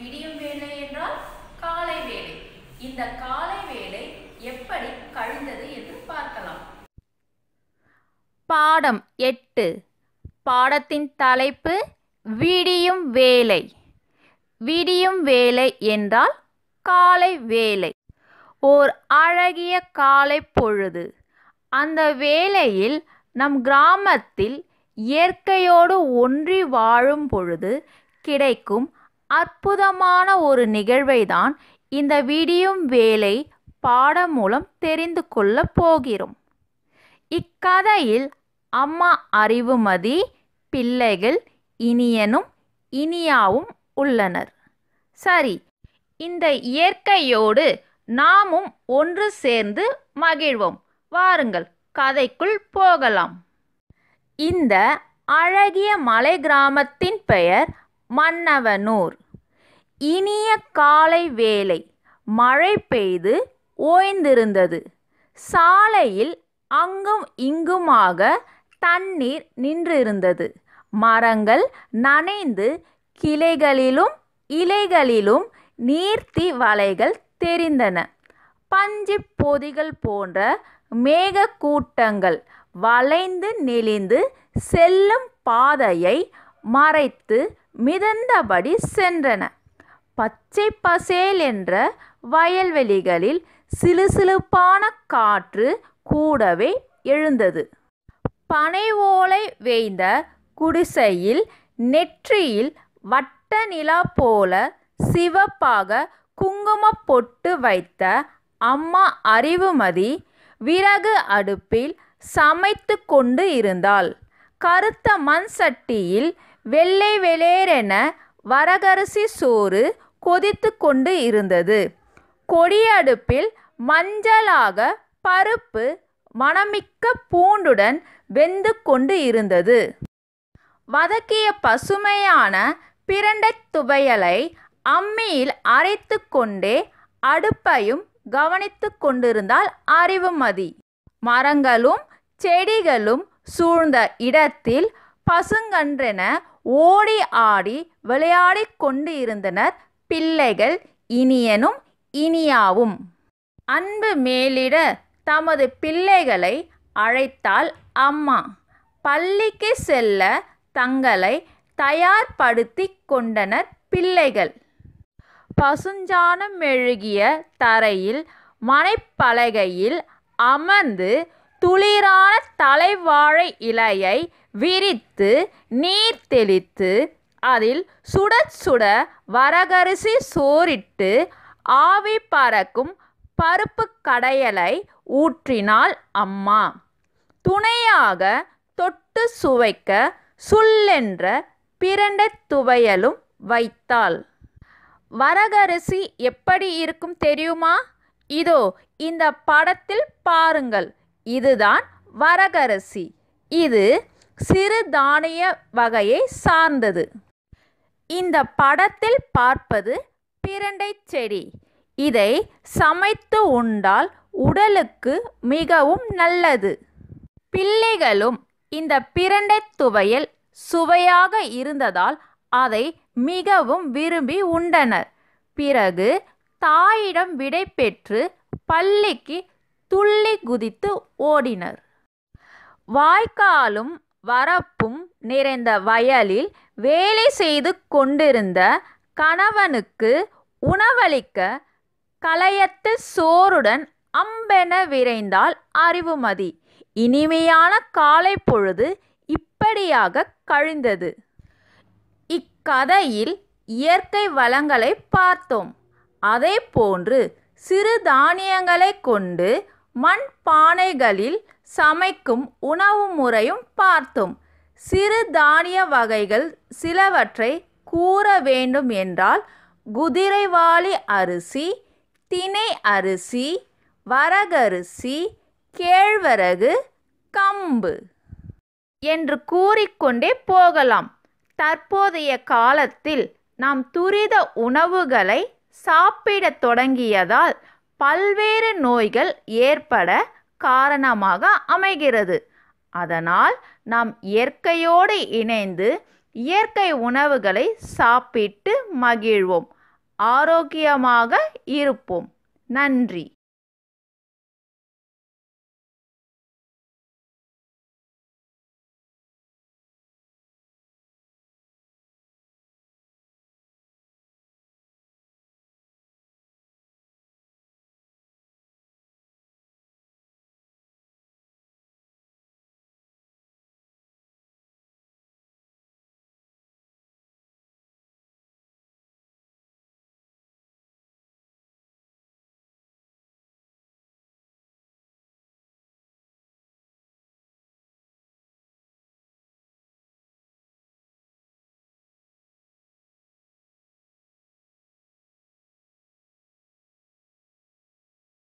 விடியும் வேலை என்றால் காலை வேலை இந்த காலை வேலை எப்படி கழிந்தது என்று பார்க்கலாம் பாடம் எட்டு பாடத்தின் தலைப்பு விடியும் வேலை விடியும் வேலை என்றால் காலை வேலை ஓர் அழகிய காலை பொழுது அந்த வேளையில் நம் கிராமத்தில் இயற்கையோடு ஒன்றி வாழும் பொழுது கிடைக்கும் அற்புதமான ஒரு நிகழ்வை தான் இந்த விடியும் வேலை பாடம் மூலம் தெரிந்து கொள்ள போகிறோம் இக்கதையில் அம்மா அறிவுமதி பிள்ளைகள் இனியனும் இனியாவும் உள்ளனர் சரி இந்த இயற்கையோடு நாமும் ஒன்று சேர்ந்து மகிழ்வோம் வாருங்கள் கதைக்குள் போகலாம் இந்த அழகிய மலை கிராமத்தின் பெயர் மன்னவனூர் இனிய காலை வேளை மழை பெய்து ஓய்ந்திருந்தது சாலையில் அங்கும் இங்குமாக தண்ணீர் நின்றிருந்தது மரங்கள் நனைந்து கிளைகளிலும் இலைகளிலும் நீர்த்தி வலைகள் தெரிந்தன பஞ்சு பொதிகள் போன்ற மேக கூட்டங்கள் வளைந்து நெளிந்து செல்லும் பாதையை மறைத்து மிதந்தபடி சென்றன பச்சை பசேல் என்ற வயல்வெளிகளில் சிலுசிலுப்பான காற்று கூடவே எழுந்தது பனை ஓலை வேய்ந்த குடிசையில் நெற்றியில் வட்ட நிலா போல சிவப்பாக குங்கும பொட்டு வைத்த அம்மா அறிவுமதி விறகு அடுப்பில் சமைத்து கொண்டு இருந்தாள் கருத்த மண் சட்டியில் வெள்ளை வெளேரென வரகரிசி சோறு கொதித்து கொண்டு இருந்தது கொடியடுப்பில் மஞ்சளாக பருப்பு மணமிக்க பூண்டுடன் வெந்து கொண்டு இருந்தது வதக்கிய பசுமையான பிரண்டைத் துவையலை அம்மியில் அரைத்து கொண்டே அடுப்பையும் கவனித்து கொண்டிருந்தால் அறிவுமதி மரங்களும் செடிகளும் சூழ்ந்த இடத்தில் பசுங்கன்றென ஓடி ஆடி விளையாடி கொண்டு இருந்தனர் பிள்ளைகள் இனியனும் இனியாவும் அன்பு மேலிட தமது பிள்ளைகளை அழைத்தால் அம்மா பள்ளிக்கு செல்ல தங்களை தயார்படுத்தி கொண்டனர் பிள்ளைகள் பசுஞ்சானம் மெழுகிய தரையில் மனைப்பலகையில் அமர்ந்து துளிரான தலைவாழை இலையை விரித்து நீர் தெளித்து அதில் சுட சுட வரகரிசி சோறிட்டு ஆவி பறக்கும் பருப்பு கடையலை ஊற்றினாள் அம்மா துணையாக தொட்டு சுவைக்க சுல்லென்ற பிரண்ட துவையலும் வைத்தாள் வரகரிசி எப்படி இருக்கும் தெரியுமா இதோ இந்த படத்தில் பாருங்கள் இதுதான் வரகரசி இது சிறு தானிய வகையை சார்ந்தது இந்த படத்தில் பார்ப்பது பிரண்டை செடி இதை சமைத்து உண்டால் உடலுக்கு மிகவும் நல்லது பிள்ளைகளும் இந்த பிரண்டை துவையல் சுவையாக இருந்ததால் அதை மிகவும் விரும்பி உண்டனர் பிறகு தாயிடம் விடை பெற்று பள்ளிக்கு துள்ளி குதித்து ஓடினர் வாய்க்காலும் வரப்பும் நிறைந்த வயலில் வேலை செய்து கொண்டிருந்த கணவனுக்கு உணவளிக்க களையத்து சோறுடன் அம்பென விரைந்தால் அறிவுமதி இனிமையான காலை பொழுது இப்படியாக கழிந்தது இக்கதையில் இயற்கை வளங்களை பார்த்தோம் அதே போன்று சிறு தானியங்களை கொண்டு மண் பானைகளில் சமைக்கும் உணவு முறையும் பார்த்தோம் சிறு தானிய வகைகள் சிலவற்றை கூற வேண்டும் என்றால் குதிரைவாளி அரிசி தினை அரிசி வரகரிசி கேழ்வரகு கம்பு என்று கூறிக்கொண்டே போகலாம் தற்போதைய காலத்தில் நாம் துரித உணவுகளை சாப்பிடத் தொடங்கியதால் பல்வேறு நோய்கள் ஏற்பட காரணமாக அமைகிறது அதனால் நாம் இயற்கையோடு இணைந்து இயற்கை உணவுகளை சாப்பிட்டு மகிழ்வோம் ஆரோக்கியமாக இருப்போம் நன்றி